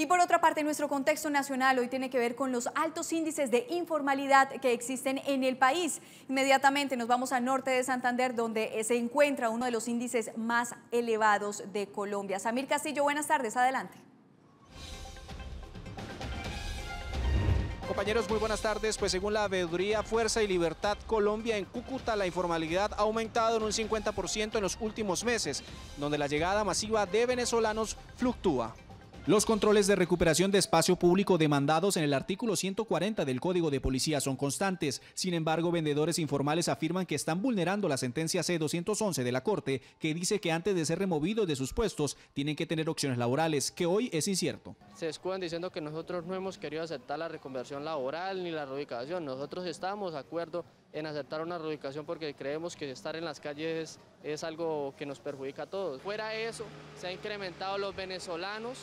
Y por otra parte, nuestro contexto nacional hoy tiene que ver con los altos índices de informalidad que existen en el país. Inmediatamente nos vamos al norte de Santander, donde eh, se encuentra uno de los índices más elevados de Colombia. Samir Castillo, buenas tardes, adelante. Compañeros, muy buenas tardes. Pues según la veeduría Fuerza y Libertad Colombia en Cúcuta, la informalidad ha aumentado en un 50% en los últimos meses, donde la llegada masiva de venezolanos fluctúa. Los controles de recuperación de espacio público demandados en el artículo 140 del Código de Policía son constantes. Sin embargo, vendedores informales afirman que están vulnerando la sentencia C-211 de la Corte, que dice que antes de ser removidos de sus puestos tienen que tener opciones laborales, que hoy es incierto. Se escudan diciendo que nosotros no hemos querido aceptar la reconversión laboral ni la reubicación. Nosotros estamos de acuerdo en aceptar una reubicación porque creemos que estar en las calles es algo que nos perjudica a todos. Fuera de eso, se han incrementado los venezolanos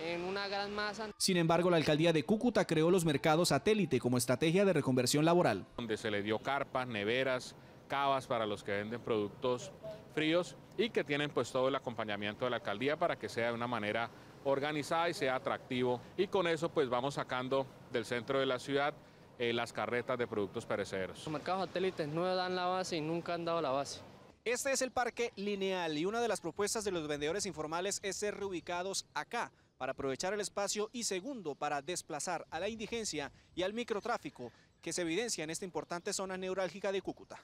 en una gran masa. Sin embargo, la alcaldía de Cúcuta creó los mercados satélite como estrategia de reconversión laboral. Donde se le dio carpas, neveras, cavas para los que venden productos fríos y que tienen pues todo el acompañamiento de la alcaldía para que sea de una manera organizada y sea atractivo. Y con eso pues vamos sacando del centro de la ciudad eh, las carretas de productos perecederos. Los mercados satélites no dan la base y nunca han dado la base. Este es el parque lineal y una de las propuestas de los vendedores informales es ser reubicados acá para aprovechar el espacio y segundo, para desplazar a la indigencia y al microtráfico que se evidencia en esta importante zona neurálgica de Cúcuta.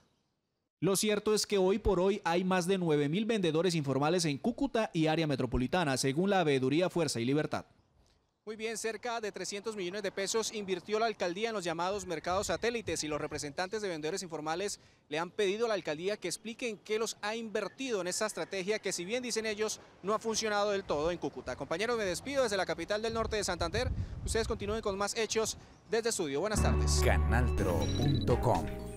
Lo cierto es que hoy por hoy hay más de 9.000 vendedores informales en Cúcuta y área metropolitana, según la Veeduría Fuerza y Libertad. Muy bien, cerca de 300 millones de pesos invirtió la alcaldía en los llamados mercados satélites y los representantes de vendedores informales le han pedido a la alcaldía que expliquen qué los ha invertido en esa estrategia que si bien dicen ellos no ha funcionado del todo en Cúcuta. Compañeros, me despido desde la capital del norte de Santander. Ustedes continúen con más hechos desde estudio. Buenas tardes. Canaltro.com